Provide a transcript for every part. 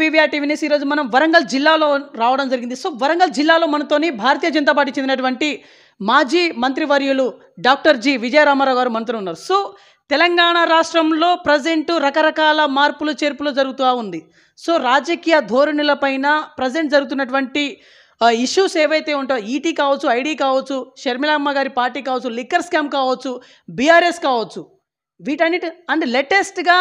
BVR TV news ఈరోజు మనం వరంగల్ జిల్లాలో రావడం జరిగింది సో వరంగల్ జిల్లాలో మనతోని భారతీయ జనతా పార్టీ చెందినటువంటి మాజీ మంత్రివర్యులు డాక్టర్ జి విజయరామారావు గారు మంత్రులు ఉన్నారు సో తెలంగాణ రాష్ట్రంలో ప్రజెంట్ రకరకాల మార్పులు చేర్పులు జరుగుతూ ఉంది సో రాజకీయ ధోరణులపైన ప్రజెంట్ జరుగుతున్నటువంటి ఇష్యూస్ ఏవైతే ఉంటాయో ఈటీ e కావచ్చు ఐడి కావచ్చు షర్మిలమ్మ గారి పార్టీ కావచ్చు లిక్కర్ స్కామ్ కావచ్చు బీఆర్ఎస్ కావచ్చు వీటన్నిటి అండ్ లేటెస్ట్గా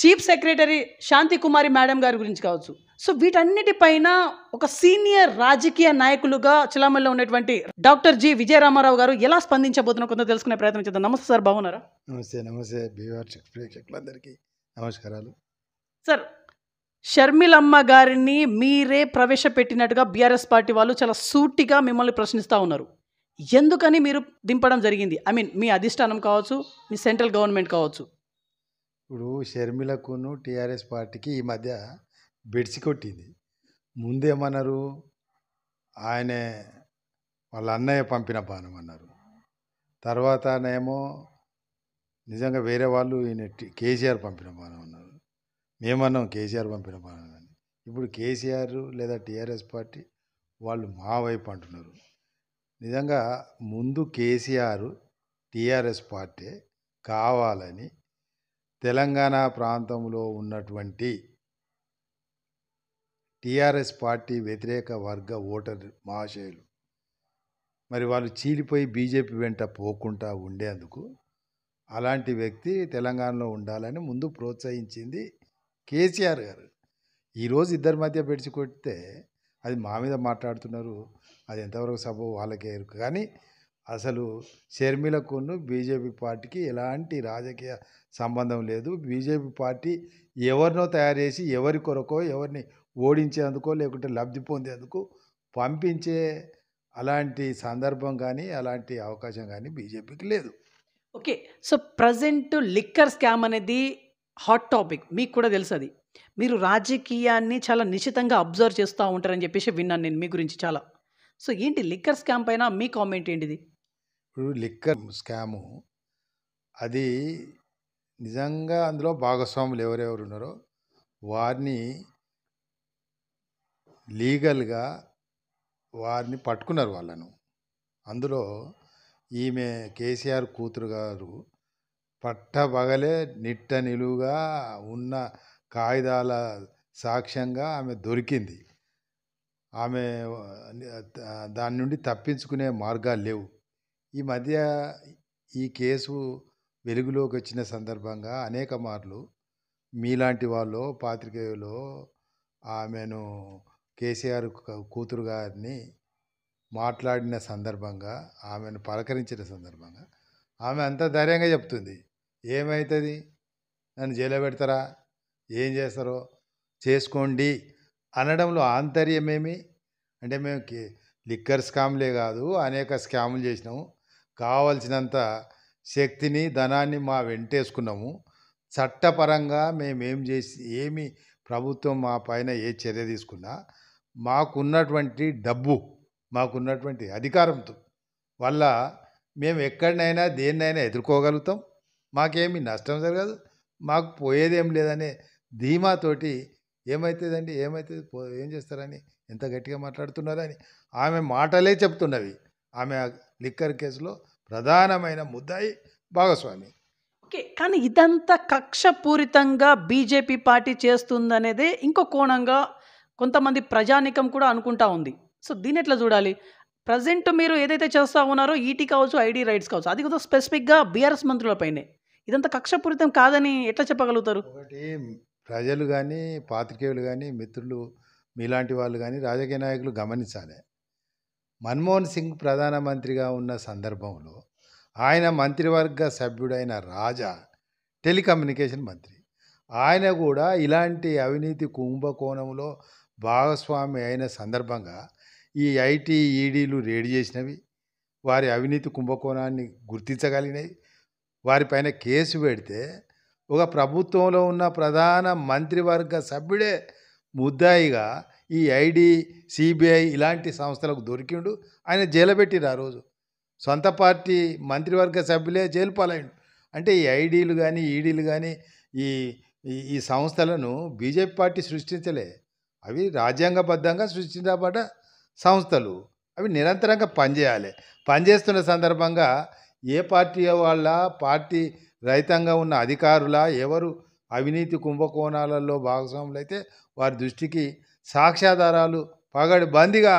chief secretary Shanti Kumari madam గారి గురించి కావచ్చు సో వీటన్నిటిపైన ఒక సీనియర్ రాజకీయ నాయకులుగా చిలామల్లో ఉన్నటువంటి డాక్టర్ జి విజయరామారావు గారు ఎలా స్పందించబోతున్నా కొంత తెలుసుకునే ప్రయత్నం చేద్దాం నమస్తే సార్ బాగున్నారా నమస్తే నమస్తే ప్రేక్షకులందరికీ నమస్కారాలు సార్ షర్మిలమ్మ గారిని మీరే ప్రవేశపెట్టినట్టుగా బీఆర్ఎస్ పార్టీ వాళ్ళు చాలా సూటిగా మిమ్మల్ని ప్రశ్నిస్తూ ఉన్నారు ఎందుకని మీరు దింపడం జరిగింది ఐ మీన్ మీ అధిష్టానం కావచ్చు మీ సెంట్రల్ గవర్నమెంట్ కావచ్చు ఇప్పుడు షర్మిలకును టీఆర్ఎస్ పార్టీకి ఈ మధ్య బెడిసి కొట్టింది ముందేమన్నారు ఆయనే వాళ్ళ అన్నయ్య పంపిన బాణం అన్నారు తర్వాత ఆయనేమో నిజంగా వేరే వాళ్ళు ఈయన కేసీఆర్ పంపిన బాణం అన్నారు మేమన్నాం కేసీఆర్ పంపిన బాణం అని ఇప్పుడు కేసీఆర్ లేదా టీఆర్ఎస్ పార్టీ వాళ్ళు మా వైపు అంటున్నారు నిజంగా ముందు కేసీఆర్ టీఆర్ఎస్ పార్టీ కావాలని తెలంగాణ ప్రాంతంలో ఉన్నటువంటి టీఆర్ఎస్ పార్టీ వ్యతిరేక వర్గ ఓటర్ మహాశయులు మరి వాళ్ళు చీలిపోయి బీజేపీ వెంట పోకుండా ఉండేందుకు అలాంటి వ్యక్తి తెలంగాణలో ఉండాలని ముందు ప్రోత్సహించింది కేసీఆర్ గారు ఈరోజు ఇద్దరి మధ్య పెడిచి కొడితే అది మా మీద మాట్లాడుతున్నారు అది ఎంతవరకు సభ వాళ్ళకే కానీ అసలు షర్మిలకును బీజేపీ పార్టీకి ఎలాంటి రాజకీయ సంబంధం లేదు బీజేపీ పార్టీ ఎవరినో తయారు చేసి ఎవరి కొరకో ఎవరిని ఓడించేందుకో లేకుంటే లబ్ధి పొందేందుకు పంపించే అలాంటి సందర్భం కానీ అలాంటి అవకాశం కానీ బీజేపీకి లేదు okay so present liquor scam అనేది హాట్ టాపిక్ మీకు కూడా తెలుసు అది మీరు రాజకీయాన్ని చాలా నిశ్చితంగా అబ్జర్వ్ చేస్తూ ఉంటారని చెప్పేసి విన్నాను నేను మీ గురించి చాలా సో ఏంటి లిక్కర్ స్కామ్ పైన మీ కామెంట్ ఏంటిది ఇప్పుడు లిక్కర్ స్కాము అది నిజంగా అందులో భాగస్వాములు ఎవరెవరు ఉన్నారో వారిని లీగల్గా వారిని పట్టుకున్నారు వాళ్ళను అందులో ఈమె కేసీఆర్ కూతురు గారు పట్టబగలే నిట్ట నిలువుగా ఉన్న కాగితాల సాక్ష్యంగా ఆమె దొరికింది ఆమె దాని నుండి తప్పించుకునే మార్గాలు లేవు ఈ మధ్య ఈ కేసు వెలుగులోకి వచ్చిన సందర్భంగా అనేక మార్లు మీలాంటి వాళ్ళు పాత్రికేయులు ఆమెను కేసీఆర్ కూతురు గారిని మాట్లాడిన సందర్భంగా ఆమెను పలకరించిన సందర్భంగా ఆమె అంత ధైర్యంగా చెప్తుంది ఏమవుతుంది నన్ను జైలో పెడతారా ఏం చేస్తారో చేసుకోండి అనడంలో ఆంతర్యమేమి అంటే మేము లిక్కర్ స్కామ్లే కాదు అనేక స్కాములు చేసినాము కావలసినంత శక్తిని ధనాన్ని మా వెంటేసుకున్నాము చట్టపరంగా మేమేం చేసి ఏమి ప్రభుత్వం మా పైన ఏ చర్య తీసుకున్నా మాకున్నటువంటి డబ్బు మాకున్నటువంటి అధికారంతో వల్ల మేము ఎక్కడినైనా దేన్నైనా ఎదుర్కోగలుగుతాం మాకేమి నష్టం జరగదు మాకు పోయేదేం లేదనే ధీమాతోటి ఏమవుతుందండి ఏమవుతుంది ఏం చేస్తారని ఎంత గట్టిగా మాట్లాడుతున్నారని ఆమె మాటలే చెప్తున్నవి ఆమె లిక్కర్ కేసులో ప్రధానమైన ముద్దాయి భాగస్వామి ఓకే కానీ ఇదంతా కక్షపూరితంగా బీజేపీ పార్టీ చేస్తుందనేదే ఇంకో కోణంగా కొంతమంది ప్రజానికం కూడా అనుకుంటా ఉంది సో దీని ఎట్లా చూడాలి ప్రజెంట్ మీరు ఏదైతే చేస్తూ ఉన్నారో ఈటీ e కావచ్చు ఐడి రైట్స్ కావచ్చు అది కూడా స్పెసిఫిక్గా బీఆర్ఎస్ మంత్రులపైనే ఇదంతా కక్షపూరితం కాదని ఎట్లా చెప్పగలుగుతారు ఒకటి ప్రజలు కానీ పాత్రికేయులు కానీ మిత్రులు మీలాంటి వాళ్ళు కానీ రాజకీయ నాయకులు గమనించాలి మన్మోహన్ సింగ్ ప్రధానమంత్రిగా ఉన్న సందర్భంలో ఆయన మంత్రివర్గ సభ్యుడైన రాజా టెలికమ్యూనికేషన్ మంత్రి ఆయన కూడా ఇలాంటి అవినీతి కుంభకోణంలో భాగస్వామి అయిన సందర్భంగా ఈ ఐటీ ఈడీలు రేడ్ చేసినవి వారి అవినీతి కుంభకోణాన్ని గుర్తించగలిగినవి వారిపైన కేసు పెడితే ఒక ప్రభుత్వంలో ఉన్న ప్రధాన మంత్రివర్గ సభ్యుడే ముద్దాయిగా ఈ ఐడి సిబిఐ ఇలాంటి సంస్థలకు దొరికిండు ఆయన జైలు పెట్టిరు ఆ రోజు సొంత పార్టీ మంత్రివర్గ సభ్యులే జైలు పాలైండు అంటే ఈ ఐడీలు కానీ ఈడీలు కానీ ఈ ఈ సంస్థలను బీజేపీ పార్టీ సృష్టించలే అవి రాజ్యాంగబద్ధంగా సృష్టించబడ్డ సంస్థలు అవి నిరంతరంగా పనిచేయాలి పనిచేస్తున్న సందర్భంగా ఏ పార్టీ వాళ్ళ పార్టీ రహితంగా ఉన్న అధికారుల ఎవరు అవినీతి కుంభకోణాలలో భాగస్వాములు అయితే వారి దృష్టికి సాక్ష్యాధారాలు పగడి బందిగా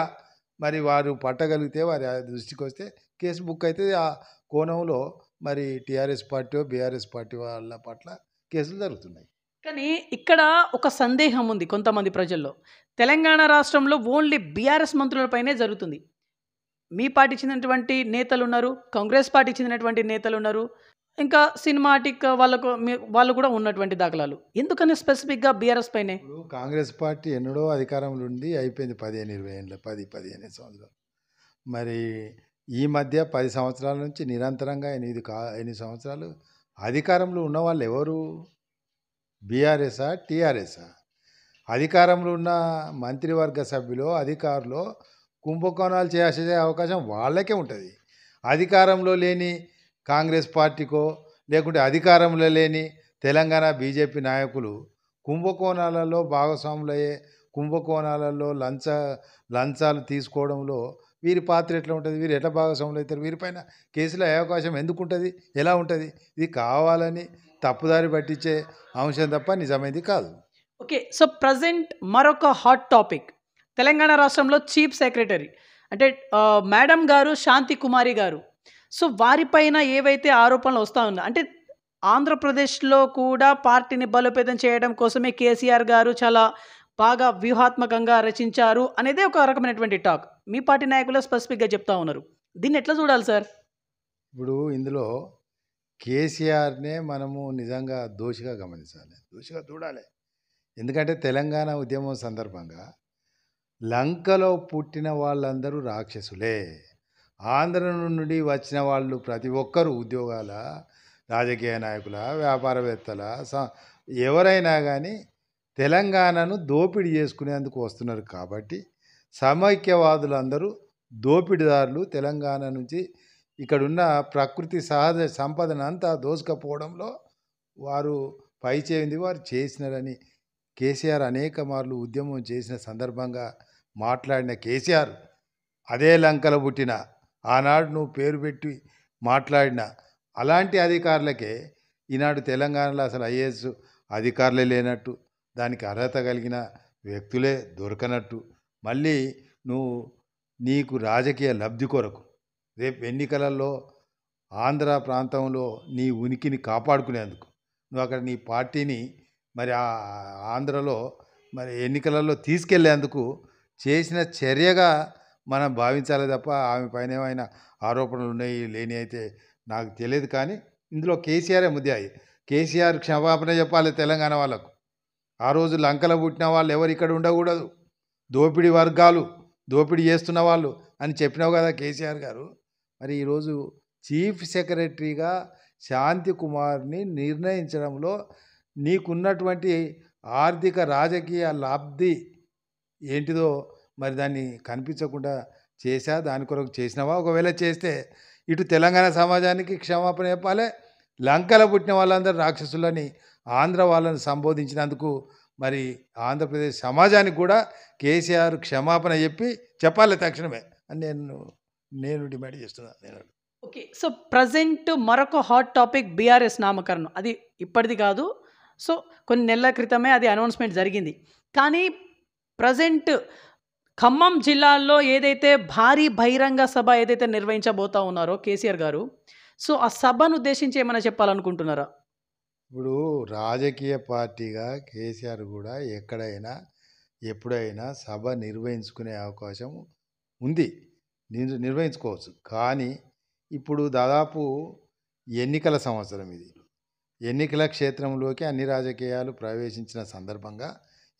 మరి వారు పట్టగలిగితే వారి దృష్టికి వస్తే కేసు బుక్ అయితే ఆ కోణంలో మరి టీఆర్ఎస్ పార్టీ బీఆర్ఎస్ పార్టీ వాళ్ళ పట్ల కేసులు జరుగుతున్నాయి కానీ ఇక్కడ ఒక సందేహం ఉంది కొంతమంది ప్రజల్లో తెలంగాణ రాష్ట్రంలో ఓన్లీ బీఆర్ఎస్ మంత్రులపైనే జరుగుతుంది మీ పార్టీ చెందినటువంటి నేతలు ఉన్నారు కాంగ్రెస్ పార్టీ చెందినటువంటి నేతలు ఉన్నారు ఇంకా సినిమాటిక్ వాళ్ళకు వాళ్ళు కూడా ఉన్నటువంటి దాఖలాలు ఎందుకని స్పెసిఫిక్గా బీఆర్ఎస్ పైనే కాంగ్రెస్ పార్టీ ఎన్నడో అధికారంలో ఉండి అయిపోయింది పదిహేను ఇరవై ఏళ్ళ పది పదిహేను సంవత్సరాలు మరి ఈ మధ్య పది సంవత్సరాల నుంచి నిరంతరంగా ఎనిమిది కా ఎనిమిది సంవత్సరాలు అధికారంలో ఉన్న వాళ్ళు ఎవరు బీఆర్ఎస్ఆ టీఆర్ఎస్ఆ అధికారంలో ఉన్న మంత్రివర్గ సభ్యులు అధికారులు కుంభకోణాలు చేసే అవకాశం వాళ్ళకే ఉంటుంది అధికారంలో లేని కాంగ్రెస్ పార్టీకో లేకుంటే అధికారంలో లేని తెలంగాణ బీజేపీ నాయకులు కుంభకోణాలలో భాగస్వాములయ్యే కుంభకోణాలలో లంచ లంచాలు తీసుకోవడంలో వీరి పాత్ర ఎట్లా ఉంటుంది వీరు ఎట్లా భాగస్వాములు అవుతారు వీరిపైన కేసులో అవకాశం ఎందుకు ఉంటుంది ఎలా ఉంటుంది ఇది కావాలని తప్పుదారి పట్టించే అంశం తప్ప నిజమైంది కాదు ఓకే సో ప్రజెంట్ మరొక హాట్ టాపిక్ తెలంగాణ రాష్ట్రంలో చీఫ్ సెక్రటరీ అంటే మేడం గారు శాంతి కుమారి గారు సో వారిపైన ఏవైతే ఆరోపణలు వస్తూ ఉన్నా అంటే ఆంధ్రప్రదేశ్లో కూడా పార్టీని బలోపేతం చేయడం కోసమే కేసీఆర్ గారు చాలా బాగా వ్యూహాత్మకంగా రచించారు అనేది ఒక రకమైనటువంటి టాక్ మీ పార్టీ నాయకులు స్పెసిఫిక్గా చెప్తా ఉన్నారు దీన్ని ఎట్లా చూడాలి సార్ ఇప్పుడు ఇందులో కేసీఆర్నే మనము నిజంగా దోషిగా గమనించాలి దోషిగా చూడాలి ఎందుకంటే తెలంగాణ ఉద్యమం సందర్భంగా లంకలో పుట్టిన వాళ్ళందరూ రాక్షసులే ఆంధ్ర నుండి వచ్చిన వాళ్ళు ప్రతి ఒక్కరూ ఉద్యోగాల రాజకీయ నాయకుల వ్యాపారవేత్తల ఎవరైనా కానీ తెలంగాణను దోపిడీ చేసుకునేందుకు వస్తున్నారు కాబట్టి సమైక్యవాదులు అందరూ దోపిడీదారులు తెలంగాణ నుంచి ఇక్కడున్న ప్రకృతి సహజ సంపదను అంతా దోసుకపోవడంలో వారు పైచేయింది వారు చేసినారని కేసీఆర్ అనేక మార్లు ఉద్యమం చేసిన సందర్భంగా మాట్లాడిన కేసీఆర్ అదే లంకలు పుట్టిన ఆనాడు నువ్వు పేరు పెట్టి మాట్లాడిన అలాంటి అధికారులకే ఈనాడు తెలంగాణలో అసలు ఐఏఎస్ అధికారులే లేనట్టు దానికి అర్హత కలిగిన వ్యక్తులే దొరకనట్టు మళ్ళీ నువ్వు నీకు రాజకీయ లబ్ధి కొరకు రేపు ఎన్నికలలో ఆంధ్ర ప్రాంతంలో నీ ఉనికిని కాపాడుకునేందుకు నువ్వు అక్కడ నీ పార్టీని మరి ఆ ఆంధ్రలో మరి ఎన్నికలలో తీసుకెళ్లేందుకు చేసిన చర్యగా మనం భావించాలి తప్ప ఆమె పైన ఏమైనా ఆరోపణలు ఉన్నాయి లేని అయితే నాకు తెలియదు కానీ ఇందులో కేసీఆరే ముద్దాయి కేసీఆర్ క్షమాపణ చెప్పాలి తెలంగాణ వాళ్ళకు ఆ రోజు లంకలు పుట్టిన వాళ్ళు ఎవరు ఇక్కడ ఉండకూడదు దోపిడీ వర్గాలు దోపిడీ చేస్తున్న వాళ్ళు అని చెప్పినావు కదా కేసీఆర్ గారు మరి ఈరోజు చీఫ్ సెక్రటరీగా శాంతి కుమార్ని నిర్ణయించడంలో నీకున్నటువంటి ఆర్థిక రాజకీయ లబ్ధి ఏంటిదో మరి దాన్ని కనిపించకుండా చేశా దాని కొరకు చేసినావా ఒకవేళ చేస్తే ఇటు తెలంగాణ సమాజానికి క్షమాపణ చెప్పాలి లంకలో పుట్టిన వాళ్ళందరూ రాక్షసులని ఆంధ్ర వాళ్ళని సంబోధించినందుకు మరి ఆంధ్రప్రదేశ్ సమాజానికి కూడా కేసీఆర్ క్షమాపణ చెప్పి చెప్పాలి తక్షణమే అని నేను నేను డిమాండ్ చేస్తున్నాను నేను ఓకే సో ప్రజెంట్ మరొక హాట్ టాపిక్ బీఆర్ఎస్ నామకరణం అది ఇప్పటిది కాదు సో కొన్ని నెలల క్రితమే అది అనౌన్స్మెంట్ జరిగింది కానీ ప్రజెంట్ ఖమ్మం జిల్లాలో ఏదైతే భారీ బహిరంగ సభ ఏదైతే నిర్వహించబోతా ఉన్నారో కేసీఆర్ గారు సో ఆ సభను ఉద్దేశించి ఏమైనా చెప్పాలనుకుంటున్నారా ఇప్పుడు రాజకీయ పార్టీగా కేసీఆర్ కూడా ఎక్కడైనా ఎప్పుడైనా సభ నిర్వహించుకునే అవకాశం ఉంది నిర్వహించుకోవచ్చు కానీ ఇప్పుడు దాదాపు ఎన్నికల సంవత్సరం ఇది ఎన్నికల క్షేత్రంలోకి అన్ని రాజకీయాలు ప్రవేశించిన సందర్భంగా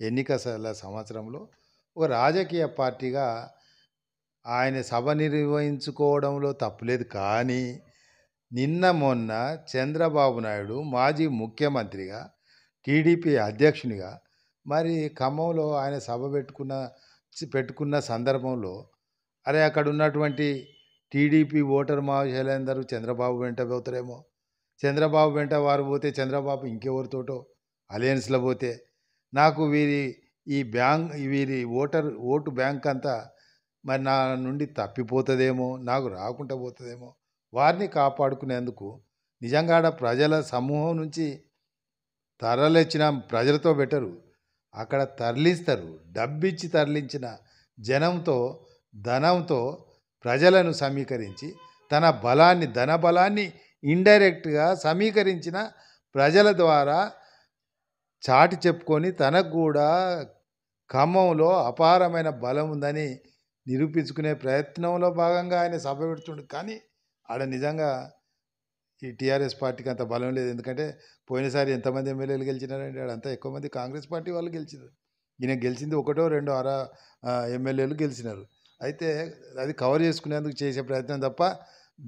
ఎన్నికల సంవత్సరంలో ఒక రాజకీయ పార్టీగా ఆయన సభ నిర్వహించుకోవడంలో తప్పులేదు కానీ నిన్న మొన్న చంద్రబాబు నాయుడు మాజీ ముఖ్యమంత్రిగా టీడీపీ అధ్యక్షునిగా మరి ఖమ్మంలో ఆయన సభ పెట్టుకున్న పెట్టుకున్న సందర్భంలో అరే అక్కడ ఉన్నటువంటి టీడీపీ ఓటర్ మహాశైలందరూ చంద్రబాబు వెంట పోతారేమో చంద్రబాబు వెంట వారు పోతే చంద్రబాబు ఇంకెవరితోటో అలయన్స్లో పోతే నాకు వీరి ఈ బ్యాంక్ వీరి ఓటర్ ఓటు బ్యాంక్ అంతా మరి నా నుండి తప్పిపోతుందేమో నాకు రాకుండా పోతుందేమో వారిని కాపాడుకునేందుకు నిజంగాడ ప్రజల సమూహం నుంచి తరలిచ్చిన ప్రజలతో బెటరు అక్కడ తరలిస్తారు డబ్బిచ్చి తరలించిన జనంతో ధనంతో ప్రజలను సమీకరించి తన బలాన్ని ధన బలాన్ని ఇండైరెక్ట్గా సమీకరించిన ప్రజల ద్వారా చాటి చెప్పుకొని తనకు కూడా ఖమ్మంలో అపారమైన బలం ఉందని నిరూపించుకునే ప్రయత్నంలో భాగంగా ఆయన సభ పెడుతుండు కానీ ఆడ నిజంగా ఈ టీఆర్ఎస్ పార్టీకి అంత బలం లేదు ఎందుకంటే పోయినసారి ఎంతమంది ఎమ్మెల్యేలు గెలిచినారండి ఆడంతా ఎక్కువ మంది కాంగ్రెస్ పార్టీ వాళ్ళు గెలిచినారు ఈయన గెలిచింది ఒకటో రెండో అర ఎమ్మెల్యేలు గెలిచినారు అయితే అది కవర్ చేసుకునేందుకు చేసే ప్రయత్నం తప్ప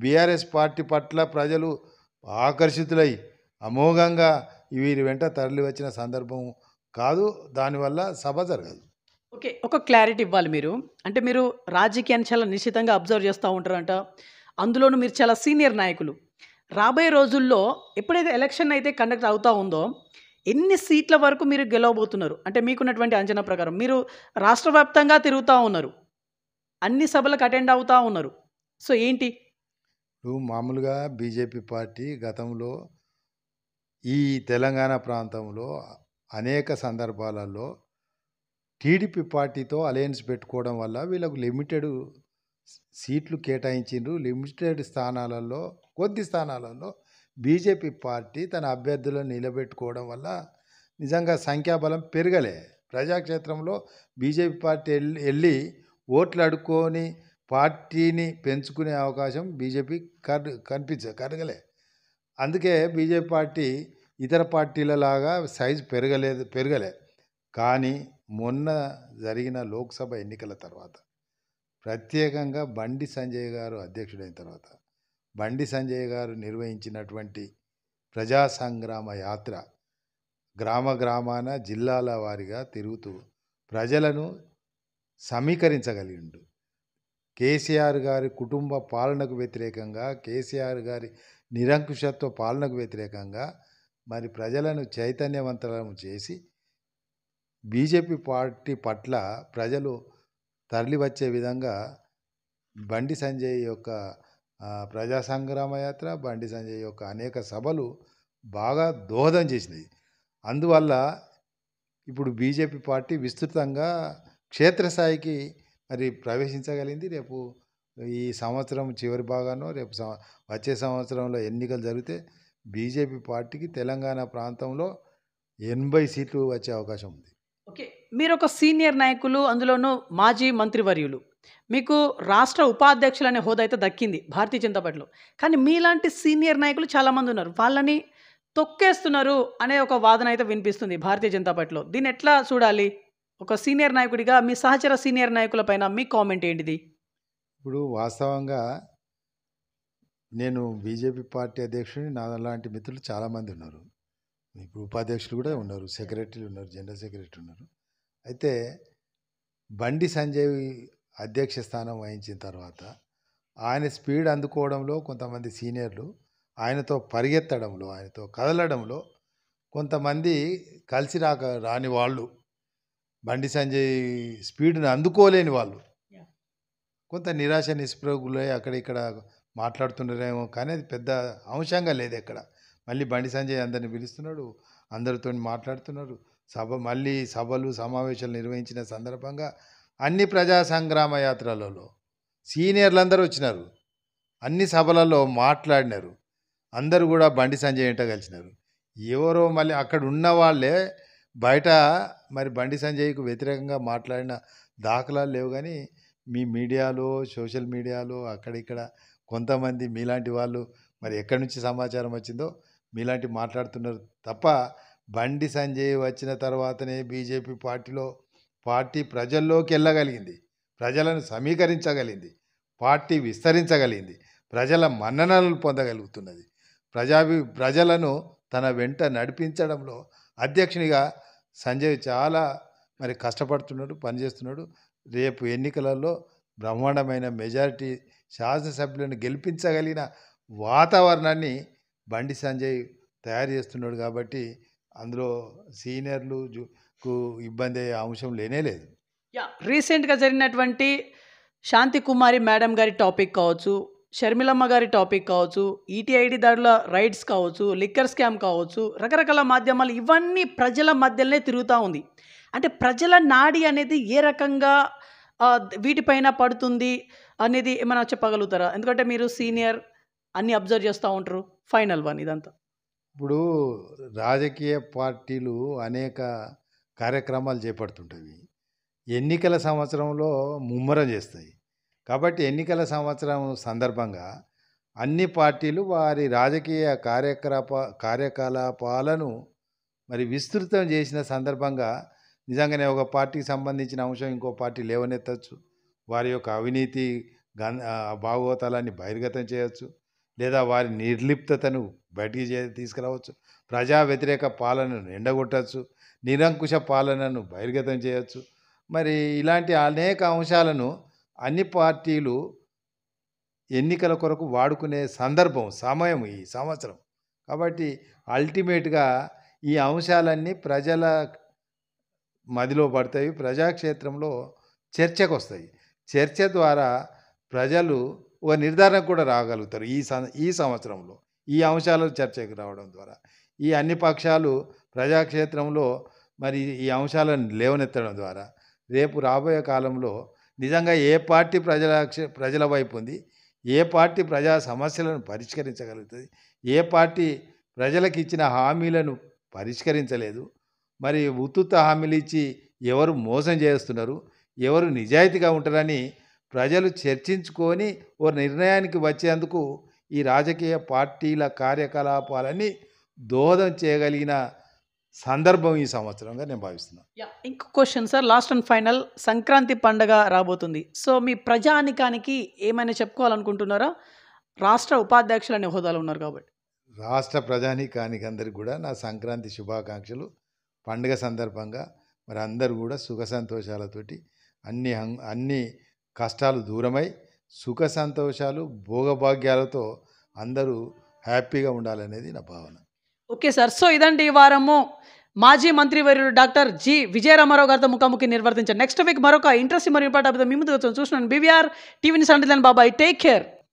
బీఆర్ఎస్ పార్టీ పట్ల ప్రజలు ఆకర్షితులై అమోఘంగా వీరి వెంట తరలి వచ్చిన సందర్భం కాదు దానివల్ల సభ జరగదు ఓకే ఒక క్లారిటీ ఇవ్వాలి మీరు అంటే మీరు రాజకీయాన్ని చాలా నిశ్చితంగా అబ్జర్వ్ చేస్తూ ఉంటారంట అందులోనూ మీరు చాలా సీనియర్ నాయకులు రాబోయే రోజుల్లో ఎప్పుడైతే ఎలక్షన్ అయితే కండక్ట్ అవుతూ ఉందో ఎన్ని సీట్ల వరకు మీరు గెలవబోతున్నారు అంటే మీకున్నటువంటి అంచనా ప్రకారం మీరు రాష్ట్ర వ్యాప్తంగా తిరుగుతూ ఉన్నారు అన్ని సభలకు అటెండ్ అవుతూ ఉన్నారు సో ఏంటి నువ్వు మామూలుగా బీజేపీ పార్టీ గతంలో ఈ తెలంగాణ ప్రాంతంలో అనేక సందర్భాలలో టీడీపీ పార్టీతో అలయన్స్ పెట్టుకోవడం వల్ల వీళ్ళకు లిమిటెడ్ సీట్లు కేటాయించిండ్రు లిమిటెడ్ స్థానాలలో కొద్ది స్థానాలలో బీజేపీ పార్టీ తన అభ్యర్థులను నిలబెట్టుకోవడం వల్ల నిజంగా సంఖ్యాబలం పెరగలే ప్రజాక్షేత్రంలో బీజేపీ పార్టీ వెళ్ళి ఓట్లు అడుక్కొని పార్టీని పెంచుకునే అవకాశం బీజేపీ కర్ కనిపించ కరగలే అందుకే బీజేపీ పార్టీ ఇతర పార్టీలలాగా సైజు పెరగలేదు పెరగలే కానీ మొన్న జరిగిన లోక్సభ ఎన్నికల తర్వాత ప్రత్యేకంగా బండి సంజయ్ గారు అధ్యక్షుడైన తర్వాత బండి సంజయ్ గారు నిర్వహించినటువంటి ప్రజా సంగ్రామ యాత్ర గ్రామ గ్రామాన జిల్లాల వారిగా తిరుగుతూ ప్రజలను సమీకరించగలిగిండు కేసీఆర్ గారి కుటుంబ పాలనకు వ్యతిరేకంగా కేసీఆర్ గారి నిరంకుశత్వ పాలనకు వ్యతిరేకంగా మరి ప్రజలను చైతన్యవంతరం చేసి బీజేపీ పార్టీ పట్ల ప్రజలు తరలివచ్చే విధంగా బండి సంజయ్ యొక్క ప్రజా సంగ్రామ యాత్ర బండి సంజయ్ యొక్క అనేక సభలు బాగా దోహదం చేసినాయి అందువల్ల ఇప్పుడు బీజేపీ పార్టీ విస్తృతంగా క్షేత్రస్థాయికి మరి ప్రవేశించగలిగింది రేపు ఈ సంవత్సరం చివరి భాగానో రేపు వచ్చే సంవత్సరంలో ఎన్నికలు జరిగితే బీజేపీ పార్టీకి తెలంగాణ ప్రాంతంలో ఎనభై సీట్లు వచ్చే అవకాశం ఉంది ఓకే మీరు ఒక సీనియర్ నాయకులు అందులోనూ మాజీ మంత్రివర్యులు మీకు రాష్ట్ర ఉపాధ్యక్షులు అనే హోదా అయితే దక్కింది భారతీయ జనతా పార్టీలో కానీ మీలాంటి సీనియర్ నాయకులు చాలామంది ఉన్నారు వాళ్ళని తొక్కేస్తున్నారు అనే ఒక వాదన అయితే వినిపిస్తుంది భారతీయ జనతా పార్టీలో దీన్ని ఎట్లా చూడాలి ఒక సీనియర్ నాయకుడిగా మీ సహచర సీనియర్ పైన మీ కామెంట్ ఏంటిది ఇప్పుడు వాస్తవంగా నేను బీజేపీ పార్టీ అధ్యక్షుడిని నాలాంటి మిత్రులు చాలామంది ఉన్నారు ఇప్పుడు ఉపాధ్యక్షులు కూడా ఉన్నారు సెక్రటరీలు ఉన్నారు జనరల్ సెక్రటరీ ఉన్నారు అయితే బండి సంజయ్ అధ్యక్ష స్థానం వహించిన తర్వాత ఆయన స్పీడ్ అందుకోవడంలో కొంతమంది సీనియర్లు ఆయనతో పరిగెత్తడంలో ఆయనతో కదలడంలో కొంతమంది కలిసి రాక రాని వాళ్ళు బండి సంజయ్ స్పీడ్ని అందుకోలేని వాళ్ళు కొంత నిరాశ నిస్పృగులై అక్కడ ఇక్కడ మాట్లాడుతుండరేమో కానీ అది పెద్ద అంశంగా లేదు ఎక్కడ మళ్ళీ బండి సంజయ్ అందరిని పిలుస్తున్నాడు అందరితో మాట్లాడుతున్నారు సభ మళ్ళీ సభలు సమావేశాలు నిర్వహించిన సందర్భంగా అన్ని ప్రజా సంగ్రామ యాత్రలలో సీనియర్లందరూ వచ్చినారు అన్ని సభలలో మాట్లాడినారు అందరూ కూడా బండి సంజయ్ ఇంట కలిసినారు ఎవరో మళ్ళీ అక్కడ ఉన్న వాళ్ళే బయట మరి బండి సంజయ్కు వ్యతిరేకంగా మాట్లాడిన దాఖలాలు లేవు కానీ మీ మీడియాలో సోషల్ మీడియాలో అక్కడిక్కడ కొంతమంది మీలాంటి వాళ్ళు మరి ఎక్కడి నుంచి సమాచారం వచ్చిందో మీలాంటి మాట్లాడుతున్నారు తప్ప బండి సంజయ్ వచ్చిన తర్వాతనే బీజేపీ పార్టీలో పార్టీ ప్రజల్లోకి వెళ్ళగలిగింది ప్రజలను సమీకరించగలిగింది పార్టీ విస్తరించగలిగింది ప్రజల మన్ననలు పొందగలుగుతున్నది ప్రజాభి ప్రజలను తన వెంట నడిపించడంలో అధ్యక్షునిగా సంజయ్ చాలా మరి కష్టపడుతున్నాడు పనిచేస్తున్నాడు రేపు ఎన్నికలలో బ్రహ్మాండమైన మెజారిటీ శాసనసభ్యులను గెలిపించగలిగిన వాతావరణాన్ని బండి సంజయ్ తయారు చేస్తున్నాడు కాబట్టి అందులో సీనియర్లు కు ఇబ్బంది అయ్యే అంశం లేనే లేదు యా రీసెంట్గా జరిగినటువంటి శాంతి కుమారి మేడం గారి టాపిక్ కావచ్చు షర్మిలమ్మ గారి టాపిక్ కావచ్చు ఈటీఐడి దాడుల రైడ్స్ కావచ్చు లిక్కర్ స్కామ్ కావచ్చు రకరకాల మాధ్యమాలు ఇవన్నీ ప్రజల మధ్యలోనే తిరుగుతూ ఉంది అంటే ప్రజల నాడి అనేది ఏ రకంగా వీటిపైన పడుతుంది అనేది ఏమైనా చెప్పగలుగుతారా ఎందుకంటే మీరు సీనియర్ అన్ని అబ్జర్వ్ చేస్తూ ఉంటారు ఫైనల్ వన్ ఇదంతా ఇప్పుడు రాజకీయ పార్టీలు అనేక కార్యక్రమాలు చేపడుతుంటవి ఎన్నికల సంవత్సరంలో ముమ్మరం చేస్తాయి కాబట్టి ఎన్నికల సంవత్సరం సందర్భంగా అన్ని పార్టీలు వారి రాజకీయ కార్యకలాప కార్యకలాపాలను మరి విస్తృతం చేసిన సందర్భంగా నిజంగానే ఒక పార్టీకి సంబంధించిన అంశం ఇంకో పార్టీ లేవనెత్తచ్చు వారి యొక్క అవినీతి గం భాగవతాలని బహిర్గతం చేయవచ్చు లేదా వారి నిర్లిప్తతను బయటికి చే తీసుకురావచ్చు ప్రజా వ్యతిరేక పాలనను ఎండగొట్టచ్చు నిరంకుశ పాలనను బహిర్గతం చేయవచ్చు మరి ఇలాంటి అనేక అంశాలను అన్ని పార్టీలు ఎన్నికల కొరకు వాడుకునే సందర్భం సమయం ఈ సంవత్సరం కాబట్టి అల్టిమేట్గా ఈ అంశాలన్నీ ప్రజల మదిలో పడతాయి ప్రజాక్షేత్రంలో చర్చకు వస్తాయి చర్చ ద్వారా ప్రజలు ఒక నిర్ధారణకు కూడా రాగలుగుతారు ఈ ఈ సంవత్సరంలో ఈ అంశాలు చర్చకు రావడం ద్వారా ఈ అన్ని పక్షాలు ప్రజాక్షేత్రంలో మరి ఈ అంశాలను లేవనెత్తడం ద్వారా రేపు రాబోయే కాలంలో నిజంగా ఏ పార్టీ ప్రజల ప్రజల వైపు ఉంది ఏ పార్టీ ప్రజా సమస్యలను పరిష్కరించగలుగుతుంది ఏ పార్టీ ప్రజలకు ఇచ్చిన హామీలను పరిష్కరించలేదు మరి ఉత్తుత హామీలు ఇచ్చి ఎవరు మోసం చేస్తున్నారు ఎవరు నిజాయితీగా ఉంటారని ప్రజలు చర్చించుకొని ఓ నిర్ణయానికి వచ్చేందుకు ఈ రాజకీయ పార్టీల కార్యకలాపాలని దోహదం చేయగలిగిన సందర్భం ఈ సంవత్సరంగా నేను భావిస్తున్నాను ఇంకో question sir last and final Sankranti పండగ రాబోతుంది సో మీ ప్రజానికానికి ఏమైనా చెప్పుకోవాలనుకుంటున్నారా రాష్ట్ర ఉపాధ్యక్షులు అనే హోదాలు ఉన్నారు కాబట్టి రాష్ట్ర ప్రజానికానికి అందరికి కూడా నా సంక్రాంతి శుభాకాంక్షలు పండుగ సందర్భంగా మరి అందరూ కూడా సుఖ సంతోషాలతోటి అన్ని అన్ని కష్టాలు దూరమై సుఖ సంతోషాలు భోగభాగ్యాలతో అందరూ హ్యాపీగా ఉండాలనేది నా భావన ఓకే సార్ సో ఇదండి ఈ వారము మాజీ మంత్రివర్యుడు డాక్టర్ జి విజయరామారావు గారితో ముఖాముఖి నిర్వర్తించారు నెక్స్ట్ వీక్ మరొక ఇంట్రెస్టింగ్ మరియు పాట మీ ముందు వచ్చాను చూసినాను బీవీఆర్ టీవీని సండిదాన్ బాబాయ్ టేక్ కేర్